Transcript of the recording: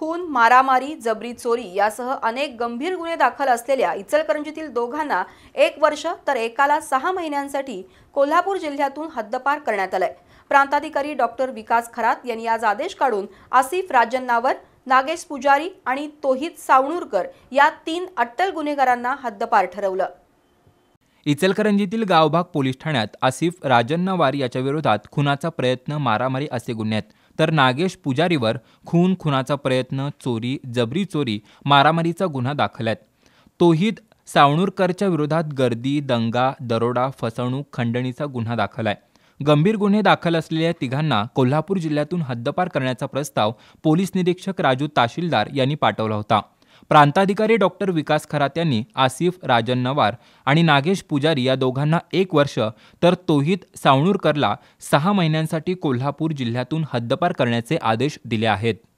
खून मारामारी जबरी चोरी यासह अनेक गंभीर गुन्हे दाखल असलेल्या इचलकरंजीतील दोघांना एक वर्ष तर एकाला सहा महिन्यांसाठी कोल्हापूर जिल्ह्यातून हद्दपार करण्यात आलंय प्रांताधिकारी डॉक्टर विकास खरात यांनी आज आदेश काढून आसिफ राजन्नावर नागेश पुजारी आणि तोहित सावणूरकर या तीन अट्टल गुन्हेगारांना हद्दपार ठरवलं इचलकरंजीतील गावभाग पोलीस ठाण्यात आसिफ राजन्नवार याच्याविरोधात खुनाचा प्रयत्न मारामारी असे गुन्ह्यात तर नागेश पुजारीवर खून खुनाचा प्रयत्न चोरी जबरी चोरी मारामारीचा गुन्हा दाखल आहेत तोहीद सावणूरकरच्या विरोधात गर्दी दंगा दरोडा फसवणूक खंडणीचा गुन्हा दाखल आहे गंभीर गुन्हे दाखल असलेल्या तिघांना कोल्हापूर जिल्ह्यातून हद्दपार करण्याचा प्रस्ताव पोलीस निरीक्षक राजू ताशीलदार यांनी पाठवला होता प्रांताधिकारी डॉक्टर विकास खरात यांनी आसिफ राजन नवार आणि नागेश पुजारी या दोघांना एक वर्ष तर तोहित सावणूरकरला सहा महिन्यांसाठी कोल्हापूर जिल्ह्यातून हद्दपार करण्याचे आदेश दिले आहेत